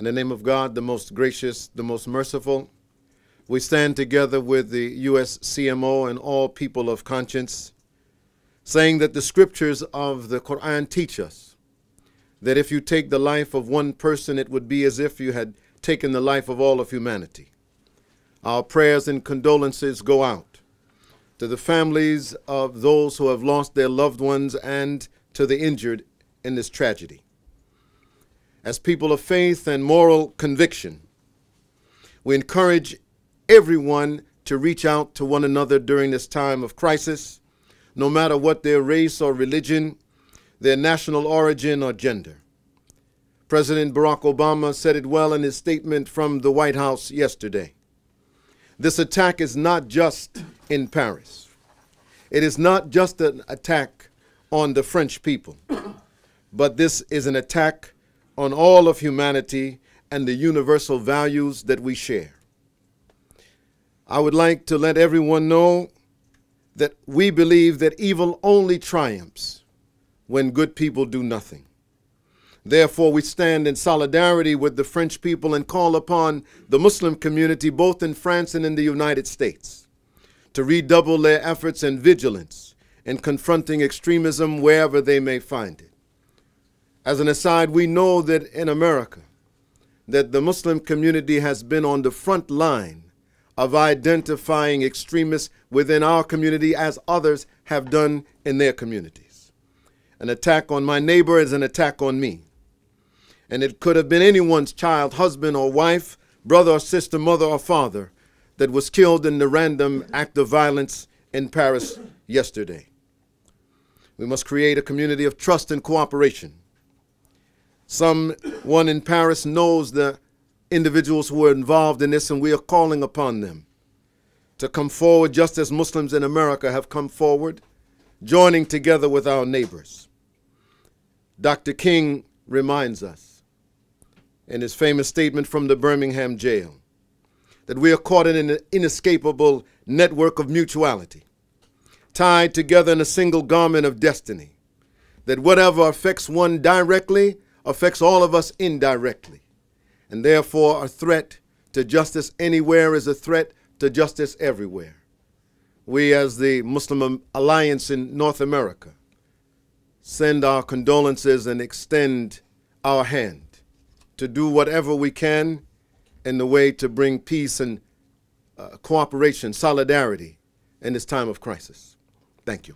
In the name of God, the most gracious, the most merciful, we stand together with the U.S. CMO and all people of conscience, saying that the scriptures of the Quran teach us that if you take the life of one person, it would be as if you had taken the life of all of humanity. Our prayers and condolences go out to the families of those who have lost their loved ones and to the injured in this tragedy as people of faith and moral conviction. We encourage everyone to reach out to one another during this time of crisis, no matter what their race or religion, their national origin or gender. President Barack Obama said it well in his statement from the White House yesterday. This attack is not just in Paris. It is not just an attack on the French people, but this is an attack on all of humanity and the universal values that we share. I would like to let everyone know that we believe that evil only triumphs when good people do nothing. Therefore, we stand in solidarity with the French people and call upon the Muslim community, both in France and in the United States, to redouble their efforts and vigilance in confronting extremism wherever they may find it. As an aside, we know that in America, that the Muslim community has been on the front line of identifying extremists within our community as others have done in their communities. An attack on my neighbor is an attack on me. And it could have been anyone's child, husband or wife, brother or sister, mother or father that was killed in the random act of violence in Paris yesterday. We must create a community of trust and cooperation Someone in Paris knows the individuals who are involved in this, and we are calling upon them to come forward just as Muslims in America have come forward, joining together with our neighbors. Dr. King reminds us in his famous statement from the Birmingham jail that we are caught in an inescapable network of mutuality, tied together in a single garment of destiny, that whatever affects one directly affects all of us indirectly, and therefore a threat to justice anywhere is a threat to justice everywhere. We, as the Muslim Alliance in North America, send our condolences and extend our hand to do whatever we can in the way to bring peace and uh, cooperation, solidarity in this time of crisis. Thank you.